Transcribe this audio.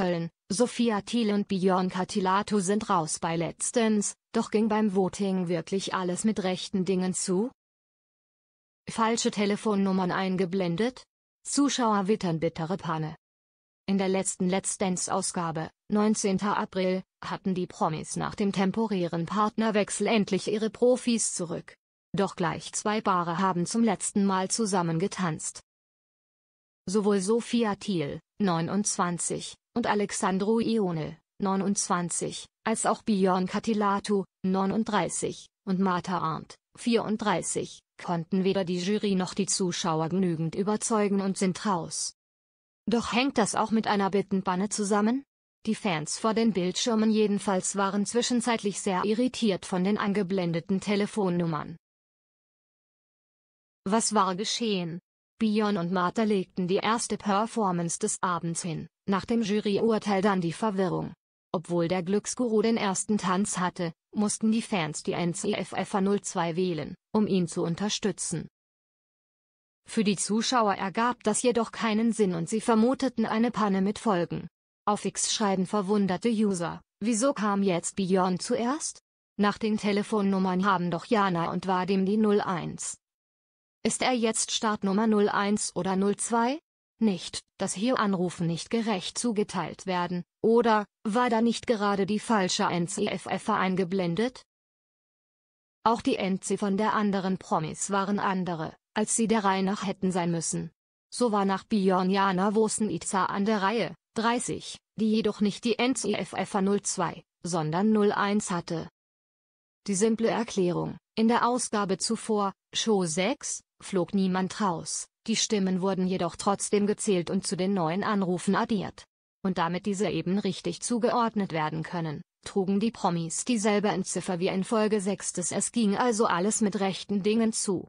Köln, Sophia Thiel und Björn Catilato sind raus bei Letztens, doch ging beim Voting wirklich alles mit rechten Dingen zu? Falsche Telefonnummern eingeblendet? Zuschauer wittern bittere Panne. In der letzten letztens ausgabe 19. April, hatten die Promis nach dem temporären Partnerwechsel endlich ihre Profis zurück. Doch gleich zwei Paare haben zum letzten Mal zusammen getanzt. Sowohl Sophia Thiel, 29, und Alexandro Ione, 29, als auch Björn Catilato, 39, und Martha Arndt, 34, konnten weder die Jury noch die Zuschauer genügend überzeugen und sind raus. Doch hängt das auch mit einer Bittenbanne zusammen? Die Fans vor den Bildschirmen jedenfalls waren zwischenzeitlich sehr irritiert von den angeblendeten Telefonnummern. Was war geschehen? Bion und Martha legten die erste Performance des Abends hin, nach dem Juryurteil dann die Verwirrung. Obwohl der Glücksguru den ersten Tanz hatte, mussten die Fans die NCFF 02 wählen, um ihn zu unterstützen. Für die Zuschauer ergab das jedoch keinen Sinn und sie vermuteten eine Panne mit Folgen. Auf X-Schreiben verwunderte User, wieso kam jetzt Björn zuerst? Nach den Telefonnummern haben doch Jana und Vadim die 01. Ist er jetzt Startnummer 01 oder 02? nicht, dass hier Anrufen nicht gerecht zugeteilt werden, oder, war da nicht gerade die falsche NCFF eingeblendet? Auch die NC von der anderen Promis waren andere, als sie der Reihe nach hätten sein müssen. So war nach Björnjana Wosen Itza an der Reihe, 30, die jedoch nicht die NCFF 02, sondern 01 hatte. Die simple Erklärung, in der Ausgabe zuvor, Show 6, flog niemand raus, die Stimmen wurden jedoch trotzdem gezählt und zu den neuen Anrufen addiert. Und damit diese eben richtig zugeordnet werden können, trugen die Promis dieselbe Entziffer wie in Folge 6. Es ging also alles mit rechten Dingen zu.